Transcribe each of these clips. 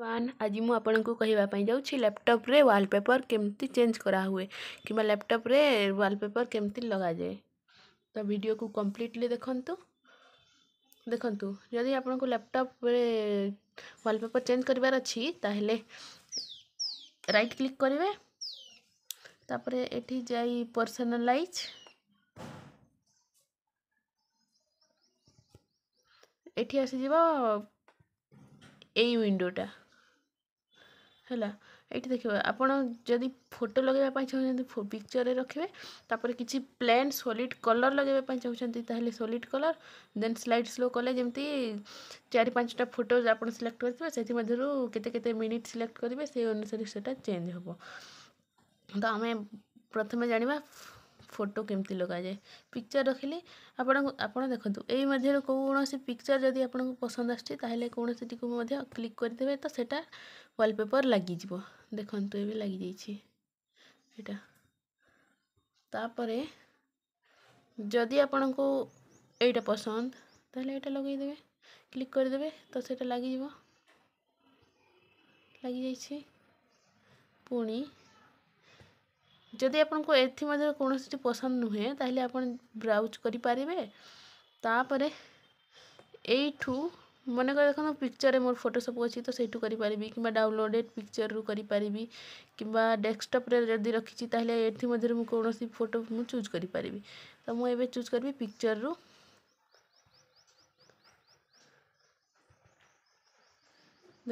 one आज मुझे कहवापी लैपटप्रे व्वालपेपर केमती चेंज करा हुए कि लैपटप्रे व्वालपेपर केमती लग जाए तो भिड को कम्प्लीटली देखु देखु जदि आपन को लैपटप्रे व्वालपेपर चेज कर रईट क्लिक करेंगे तापर एटी जा पर्सनालाइज ये आसीज ए विंडोटा ହେଲା ଏଇଠି ଦେଖିବେ ଆପଣ ଯଦି ଫଟୋ ଲଗାଇବା ପାଇଁ ଚାହୁଁଛନ୍ତି ପିକ୍ଚର୍ରେ ରଖିବେ ତାପରେ କିଛି ପ୍ଲେନ୍ ସଲିଡ଼ କଲର୍ ଲଗାଇବା ପାଇଁ ଚାହୁଁଛନ୍ତି ତାହେଲେ solid colour then slideshow କଲେ ଯେମିତି ଚାରି ପାଞ୍ଚଟା ଫଟୋ ଆପଣ ସିଲେକ୍ଟ କରିଥିବେ ସେଥିମଧ୍ୟରୁ କେତେ କେତେ ମିନିଟ୍ ସିଲେକ୍ଟ କରିବେ ସେଇ ଅନୁସାରେ ସେଇଟା ଚେଞ୍ଜ ହେବ ତ ଆମେ ପ୍ରଥମେ ଜାଣିବା ଫଟୋ କେମିତି ଲଗାଯାଏ ପିକ୍ଚର୍ ରଖିଲି ଆପଣଙ୍କୁ ଆପଣ ଦେଖନ୍ତୁ ଏଇ ମଧ୍ୟରୁ କୌଣସି ପିକ୍ଚର୍ ଯଦି ଆପଣଙ୍କୁ ପସନ୍ଦ ଆସୁଛି ତାହେଲେ କୌଣସିଟିକୁ ମଧ୍ୟ କ୍ଲିକ୍ କରିଦେବେ ତ ସେଇଟା ୱାଲପେପର୍ ଲାଗିଯିବ ଦେଖନ୍ତୁ ଏବେ ଲାଗିଯାଇଛି ଏଇଟା ତାପରେ ଯଦି ଆପଣଙ୍କୁ ଏଇଟା ପସନ୍ଦ ତାହେଲେ ଏଇଟା ଲଗେଇଦେବେ କ୍ଲିକ୍ କରିଦେବେ ତ ସେଇଟା ଲାଗିଯିବ ଲାଗିଯାଇଛି ପୁଣି ଯଦି ଆପଣଙ୍କୁ ଏଥିମଧ୍ୟରୁ କୌଣସିଟି ପସନ୍ଦ ନୁହେଁ ତାହେଲେ ଆପଣ ବ୍ରାଉଜ୍ କରିପାରିବେ ତାପରେ ଏଇଠୁ ମନେକର ଦେଖନ୍ତୁ ପିକ୍ଚରରେ ମୋର ଫଟୋ ସବୁ ଅଛି ତ ସେଇଠୁ କରିପାରିବି କିମ୍ବା ଡାଉନଲୋଡ଼େଡ଼ ପିକ୍ଚରରୁ କରିପାରିବି କିମ୍ବା ଡେସ୍କଟପ୍ରେ ଯଦି ରଖିଛି ତାହେଲେ ଏଥିମଧ୍ୟରୁ ମୁଁ କୌଣସି ଫଟୋ ମୁଁ ଚୁଜ୍ କରିପାରିବି ତ ମୁଁ ଏବେ ଚୁଜ୍ କରିବି ପିକ୍ଚରରୁ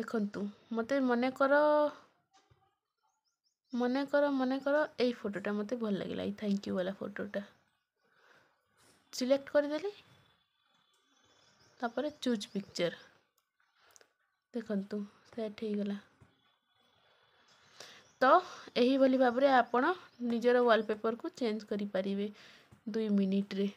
ଦେଖନ୍ତୁ ମୋତେ ମନେକର ମନେ କର ମନେ କର ଏଇ ଫଟୋଟା ମୋତେ ଭଲ ଲାଗିଲା ଏଇ ଥ୍ୟାଙ୍କ ୟୁ ବାଲା ଫଟୋଟା ସିଲେକ୍ଟ କରିଦେଲି ତାପରେ ଚୁଜ୍ ପିକ୍ଚର୍ ଦେଖନ୍ତୁ ସେଟ୍ ହେଇଗଲା ତ ଏହିଭଳି ଭାବରେ ଆପଣ ନିଜର ୱାଲପେପର୍କୁ ଚେଞ୍ଜ କରିପାରିବେ ଦୁଇ ମିନିଟ୍ରେ